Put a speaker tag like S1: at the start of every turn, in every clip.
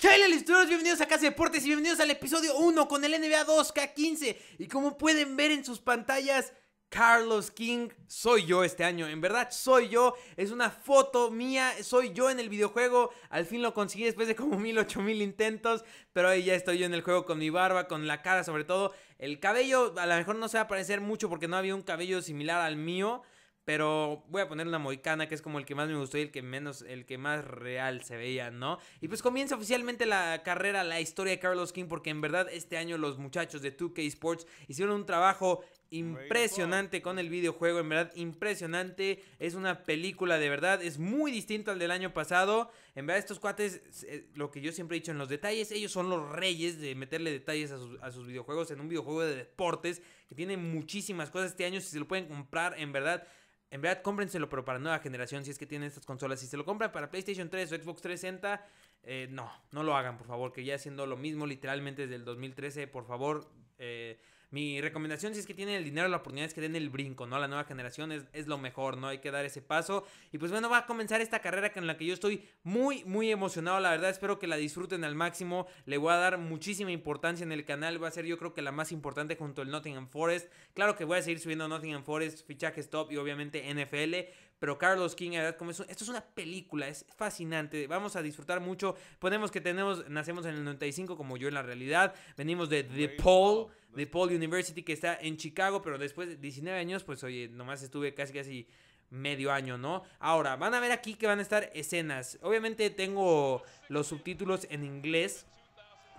S1: Chale, bienvenidos a Casa Deportes y bienvenidos al episodio 1 con el NBA 2K15. Y como pueden ver en sus pantallas, Carlos King soy yo este año. En verdad, soy yo. Es una foto mía. Soy yo en el videojuego. Al fin lo conseguí después de como mil, ocho mil intentos. Pero ahí ya estoy yo en el juego con mi barba, con la cara sobre todo. El cabello a lo mejor no se va a parecer mucho porque no había un cabello similar al mío. Pero voy a poner la moicana, que es como el que más me gustó y el que menos, el que más real se veía, ¿no? Y pues comienza oficialmente la carrera, la historia de Carlos King, porque en verdad este año los muchachos de 2K Sports hicieron un trabajo impresionante con el videojuego, en verdad impresionante, es una película de verdad, es muy distinto al del año pasado, en verdad estos cuates, eh, lo que yo siempre he dicho en los detalles, ellos son los reyes de meterle detalles a sus, a sus videojuegos en un videojuego de deportes que tiene muchísimas cosas este año, si se lo pueden comprar, en verdad en verdad, cómprenselo, pero para nueva generación, si es que tienen estas consolas. Si se lo compran para PlayStation 3 o Xbox 360, eh, no, no lo hagan, por favor, que ya haciendo lo mismo literalmente desde el 2013, por favor, eh, mi recomendación, si es que tienen el dinero, la oportunidad es que den el brinco, ¿no? La nueva generación es, lo mejor, ¿no? Hay que dar ese paso. Y pues bueno, va a comenzar esta carrera con la que yo estoy muy, muy emocionado, la verdad. Espero que la disfruten al máximo. Le voy a dar muchísima importancia en el canal. Va a ser, yo creo que la más importante junto al Nottingham Forest. Claro que voy a seguir subiendo Nottingham Forest, fichajes top y obviamente NFL pero Carlos King, ¿verdad? Como esto es una película, es fascinante, vamos a disfrutar mucho. Ponemos que tenemos, nacemos en el 95 como yo en la realidad, venimos de The Paul, The Paul University que está en Chicago, pero después de 19 años, pues oye, nomás estuve casi casi medio año, ¿no? Ahora, van a ver aquí que van a estar escenas. Obviamente tengo los subtítulos en inglés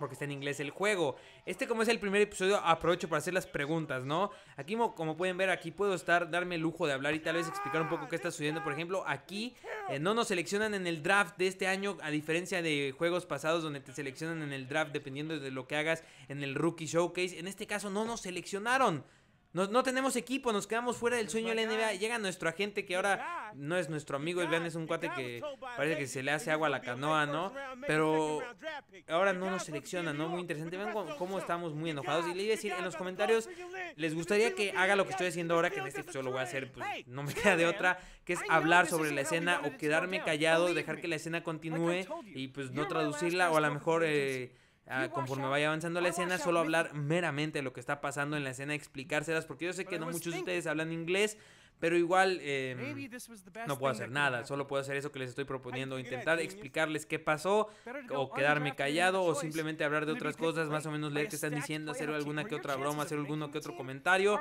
S1: porque está en inglés el juego. Este como es el primer episodio, aprovecho para hacer las preguntas, ¿no? Aquí como pueden ver, aquí puedo estar, darme el lujo de hablar y tal vez explicar un poco qué está sucediendo. Por ejemplo, aquí eh, no nos seleccionan en el draft de este año, a diferencia de juegos pasados donde te seleccionan en el draft dependiendo de lo que hagas en el Rookie Showcase. En este caso no nos seleccionaron. No, no, tenemos equipo, nos quedamos fuera del sueño de la NBA. Llega nuestro agente que ahora no es nuestro amigo, el es un cuate que parece que se le hace agua a la canoa, ¿no? Pero ahora no nos selecciona, ¿no? Muy interesante. Ven cómo estamos muy enojados. Y le iba a decir en los comentarios, les gustaría que haga lo que estoy haciendo ahora, que en este caso lo voy a hacer, pues no me queda de otra, que es hablar sobre la escena o quedarme callado, dejar que la escena continúe y pues no traducirla o a lo mejor... Eh, Ah, conforme vaya avanzando la escena, solo hablar meramente de lo que está pasando en la escena, explicárselas, porque yo sé que no muchos de ustedes hablan inglés, pero igual em, no puedo hacer nada, solo puedo hacer eso que les estoy proponiendo, intentar explicarles qué pasó o quedarme callado o simplemente hablar de otras cosas, más o menos leer qué están diciendo, hacer alguna que otra broma, hacer alguno que otro comentario.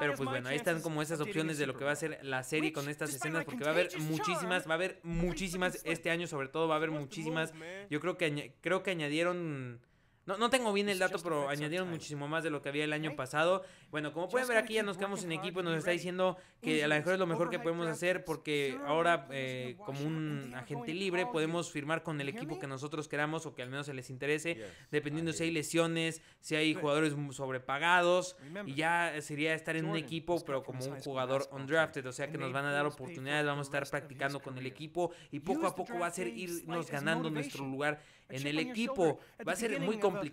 S1: Pero pues bueno, ahí están como esas opciones de lo que va a ser la serie con estas escenas porque va a haber muchísimas, va a haber muchísimas este año sobre todo, va a haber muchísimas. Yo creo que creo que añadieron no, no tengo bien el dato, pero añadieron muchísimo más de lo que había el año pasado. Bueno, como pueden ver aquí ya nos quedamos en equipo, nos está diciendo que a lo mejor es lo mejor que podemos hacer porque ahora eh, como un agente libre podemos firmar con el equipo que nosotros queramos o que al menos se les interese, dependiendo si ah, hay lesiones, si hay jugadores sobrepagados y ya sería estar en un equipo pero como un jugador undrafted, o sea que nos van a dar oportunidades, vamos a estar practicando con el equipo y poco a poco va a ser irnos ganando nuestro lugar en el equipo. Va a ser muy complicado pues,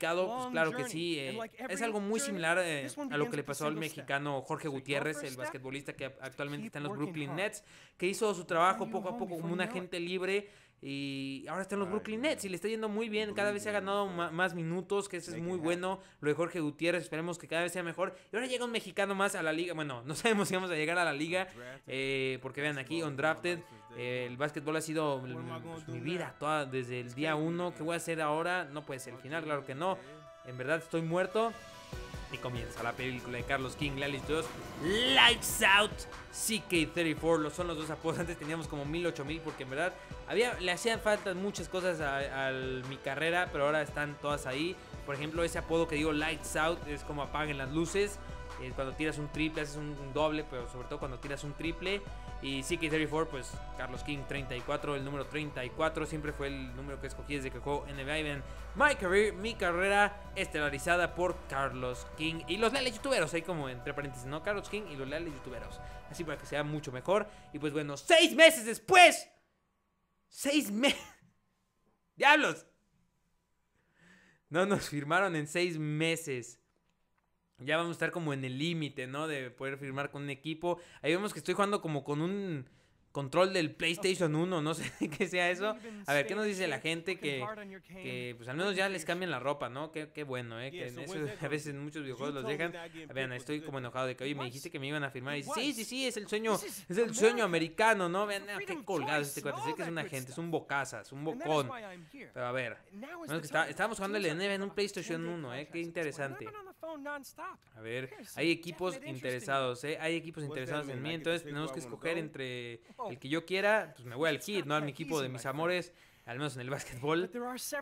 S1: claro que sí. Eh, es algo muy similar eh, a lo que le pasó al mexicano Jorge Gutiérrez, el basquetbolista que actualmente está en los Brooklyn Nets, que hizo su trabajo poco a poco como un agente libre y ahora están los Brooklyn Nets y le está yendo muy bien. Cada vez se ha ganado más minutos, que eso es muy bueno. Lo de Jorge Gutiérrez, esperemos que cada vez sea mejor. Y ahora llega un mexicano más a la liga. Bueno, no sabemos si vamos a llegar a la liga, eh, porque vean aquí, undrafted. drafted eh, el básquetbol ha sido pues, mi vida toda desde el día uno. ¿Qué voy a hacer ahora? No puede ser el final, claro que no. En verdad estoy muerto. Y comienza la película de Carlos King, La todos. Lights Out, CK34. Los son los dos apodos. Antes teníamos como 1000, 8000 porque en verdad había, le hacían falta muchas cosas a, mi carrera, pero ahora están todas ahí. Por ejemplo, ese apodo que digo Lights Out es como apaguen las luces. cuando tiras un triple, haces un doble, pero sobre todo cuando tiras un triple. Y CK34, pues Carlos King 34, el número 34, siempre fue el número que escogí desde que jugó NBA Event. My Career, mi carrera estelarizada por Carlos King y los leales youtuberos, ahí como entre paréntesis, ¿no? Carlos King y los leales youtuberos. Así para que sea mucho mejor. Y pues bueno, seis meses después. Seis meses. ¡Diablos! No nos firmaron en seis meses ya vamos a estar como en el límite, ¿no? De poder firmar con un equipo. Ahí vemos que estoy jugando como con un control del PlayStation 1, no sé qué sea eso. A ver, ¿qué nos dice la gente? Que, pues al menos ya les cambian la ropa, ¿no? Qué, bueno, ¿eh? Que a veces en muchos videojuegos los dejan. A ver, estoy como enojado de que, oye, me dijiste que me iban a firmar. Y sí, sí, sí, es el sueño, es el sueño americano, ¿no? Vean, ah, qué colgado este cuate. Sé que es una gente, es un es un bocón. Pero a ver, estamos jugando el NBA en un PlayStation 1, ¿eh? Qué interesante. A ver, hay equipos interesados, ¿eh? Hay equipos interesados en mí, entonces tenemos que escoger entre Oh, el que yo quiera, pues me voy al Heat, no a mi equipo de mis amores, al menos en el básquetbol.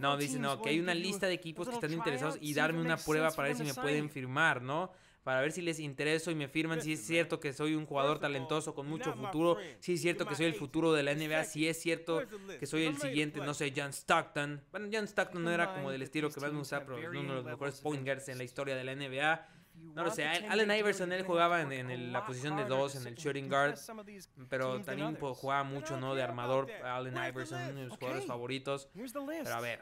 S1: No, dice, no, que hay una lista de equipos que están interesados y darme una prueba para ver si me pueden firmar, ¿no? Para ver si les intereso y me firman, si es cierto que soy un jugador talentoso con mucho futuro, si es cierto que soy el futuro de la NBA, si es cierto que soy el siguiente, no sé, John Stockton. Bueno, John Stockton no era como del estilo que más a usar, pero es uno de los mejores point en la historia de la NBA. No lo sé, Allen Iverson él jugaba en, la posición de 2, en el shooting guard, pero también jugaba mucho, ¿no? De armador, Allen Iverson, uno de mis jugadores favoritos. Pero a ver,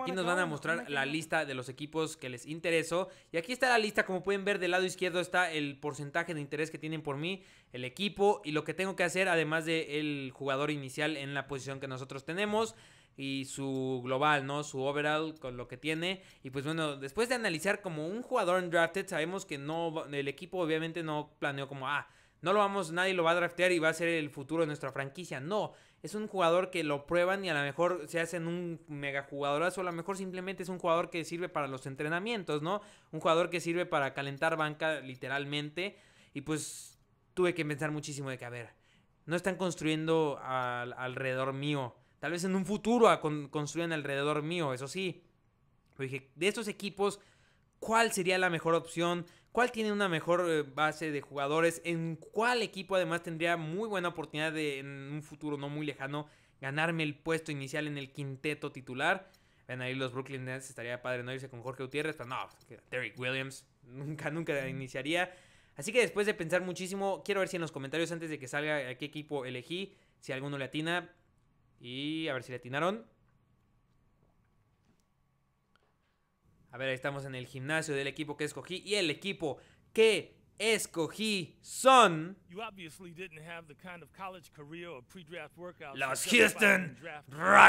S1: Aquí nos van a mostrar la lista de los equipos que les interesó. Y aquí está la lista, como pueden ver del lado izquierdo está el porcentaje de interés que tienen por mí, el equipo y lo que tengo que hacer además del el jugador inicial en la posición que nosotros tenemos y su global, ¿no? Su overall con lo que tiene. Y pues bueno, después de analizar como un jugador en Drafted, sabemos que no, el equipo obviamente no planeó como, ah, no lo vamos, nadie lo va a draftear y va a ser el futuro de nuestra franquicia. No, es un jugador que lo prueban y a lo mejor se hacen un mega jugadorazo, a lo mejor simplemente es un jugador que sirve para los entrenamientos, ¿no? Un jugador que sirve para calentar banca literalmente. Y pues tuve que pensar muchísimo de que, a ver, no están construyendo alrededor mío Tal vez en un futuro construyan alrededor mío, eso sí. dije, de estos equipos, ¿cuál sería la mejor opción? ¿Cuál tiene una mejor eh, base de jugadores? ¿En cuál equipo además tendría muy buena oportunidad de en un futuro no muy lejano ganarme el puesto inicial en el quinteto titular? Ven ahí los Brooklyn Nets, estaría padre no irse con Jorge Gutiérrez, pero no, pues, Derrick Williams nunca, nunca iniciaría. Así que después de pensar muchísimo, quiero ver si en los comentarios antes de que salga a qué equipo elegí, si alguno le atina, y a ver si le atinaron. A ver, ahí estamos en el gimnasio del equipo que escogí y el equipo que escogí son los Houston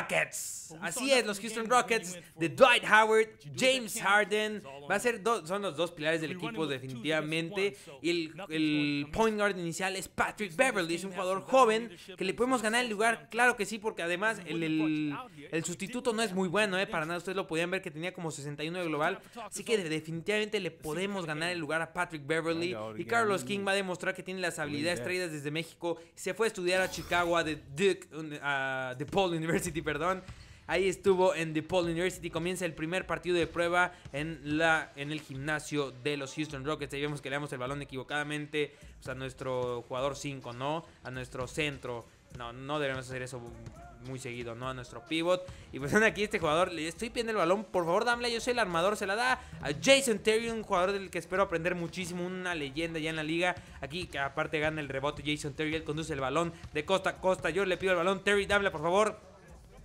S1: Rockets. Así es, los Houston Rockets de Dwight Howard, James Harden. Va a ser son los dos pilares del equipo definitivamente. Y el, point guard inicial es Patrick Beverly, es un jugador joven que le podemos ganar el lugar, claro que sí, porque además el, sustituto no es muy bueno, eh, para nada. Ustedes lo podían ver que tenía como 61 de global. Así que definitivamente le podemos ganar el lugar a Patrick Beverly. Y Carlos King va a demostrar que tiene las habilidades traídas desde México. Se fue a estudiar a Chicago, a DePaul Paul University, perdón. Ahí estuvo en DePaul University. Comienza el primer partido de prueba en, la, en el gimnasio de los Houston Rockets. Ahí vemos que le damos el balón equivocadamente pues, a nuestro jugador 5, ¿no? A nuestro centro. No, no debemos hacer eso muy seguido, ¿no? A nuestro pivot. Y pues aquí este jugador, le estoy pidiendo el balón, por favor, dámela, yo soy el armador, se la da a Jason Terry, un jugador del que espero aprender muchísimo, una leyenda ya en la liga. Aquí que aparte gana el rebote Jason Terry, él conduce el balón de costa a costa, yo le pido el balón, Terry, dámela, por favor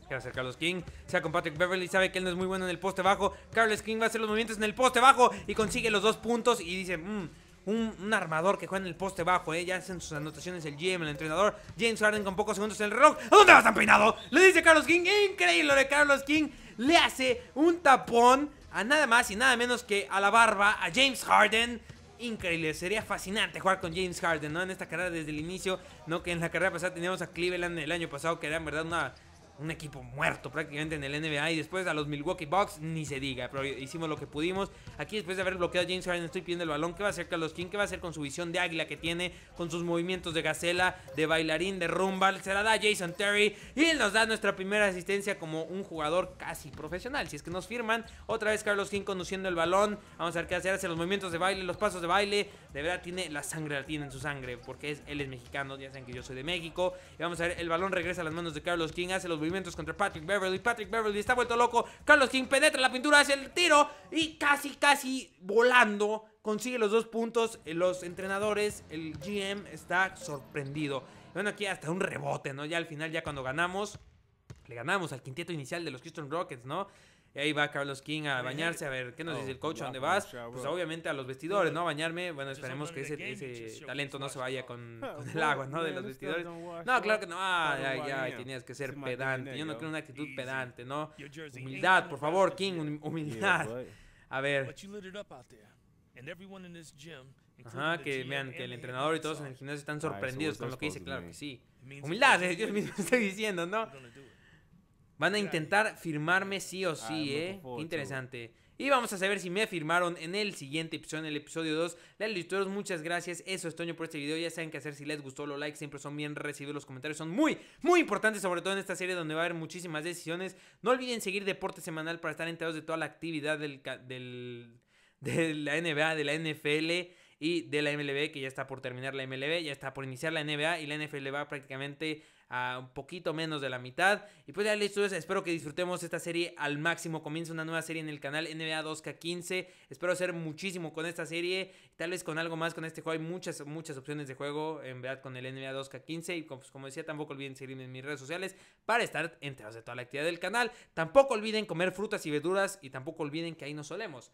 S1: Quiero hacer Carlos King. Sea con Patrick Beverly, sabe que él no es muy bueno en el poste bajo. Carlos King va a hacer los movimientos en el poste bajo y consigue los dos puntos. Y dice, mmm, un, armador que juega en el poste bajo, ¿eh? Ya hacen sus anotaciones el GM, el entrenador. James Harden con pocos segundos en el reloj. ¿A dónde vas tan peinado? Le dice Carlos King. Increíble lo de Carlos King. Le hace un tapón a nada más y nada menos que a la barba, a James Harden increíble. Sería fascinante jugar con James Harden, ¿no? En esta carrera desde el inicio, ¿no? Que en la carrera pasada teníamos a Cleveland el año pasado, que era en verdad una un equipo muerto prácticamente en el NBA. Y después a los Milwaukee Bucks, ni se diga, pero hicimos lo que pudimos. Aquí después de haber bloqueado a James Harden, estoy pidiendo el balón. ¿Qué va a hacer Carlos King? ¿Qué va a hacer con su visión de águila que tiene? Con sus movimientos de gacela, de bailarín, de rumba. Se la da Jason Terry y él nos da nuestra primera asistencia como un jugador casi profesional. Si es que nos firman, otra vez Carlos King conduciendo el balón. Vamos a ver qué hace, Hace los movimientos de baile, los pasos de baile. De verdad tiene la sangre tiene en su sangre porque él es mexicano. Ya saben que yo soy de México. Y vamos a ver, el balón regresa a las manos de Carlos King. Hace los movimientos contra Patrick Beverly. Patrick Beverly está vuelto loco. Carlos King penetra la pintura hace el tiro y casi, casi volando consigue los dos puntos. Eh, los entrenadores, el GM está sorprendido. Bueno, aquí hasta un rebote, ¿no? Ya al final, ya cuando ganamos, le ganamos al quinteto inicial de los Houston Rockets, ¿no? Y ahí va Carlos King a bañarse, a ver qué nos oh, dice el coach, a dónde vas. Pues obviamente a los vestidores, ¿no? A bañarme. Bueno, esperemos que ese, ese talento no se vaya con, el agua, ¿no? De los vestidores. No, claro que no. Ah, ya, ya, tenías que ser pedante. Yo no creo una actitud pedante, ¿no? Humildad, por favor, King, humildad. A ver. Ajá, que vean que el entrenador y todos en el gimnasio están sorprendidos ah, con lo que dice, claro que sí. Humildad, yo mismo estoy diciendo, ¿no? Van a intentar firmarme sí o sí, ¿eh? interesante. Y vamos a saber si me firmaron en el siguiente episodio, en el episodio 2. todos, muchas gracias. Eso es Toño por este video. Ya saben qué hacer. Si les gustó, los likes siempre son bien recibidos. Los comentarios son muy, muy importantes, sobre todo en esta serie donde va a haber muchísimas decisiones. No olviden seguir Deporte Semanal para estar enterados de toda la actividad del, de la NBA, de la NFL y de la MLB, que ya está por terminar la MLB, ya está por iniciar la NBA y la NFL va prácticamente a un poquito menos de la mitad. Y pues ya listo, espero que disfrutemos esta serie al máximo. Comienza una nueva serie en el canal NBA 2K15. Espero hacer muchísimo con esta serie, tal vez con algo más con este juego. Hay muchas, muchas opciones de juego, en verdad, con el NBA 2K15. Y pues, como decía, tampoco olviden seguirme en mis redes sociales para estar enterados de toda la actividad del canal. Tampoco olviden comer frutas y verduras y tampoco olviden que ahí nos solemos.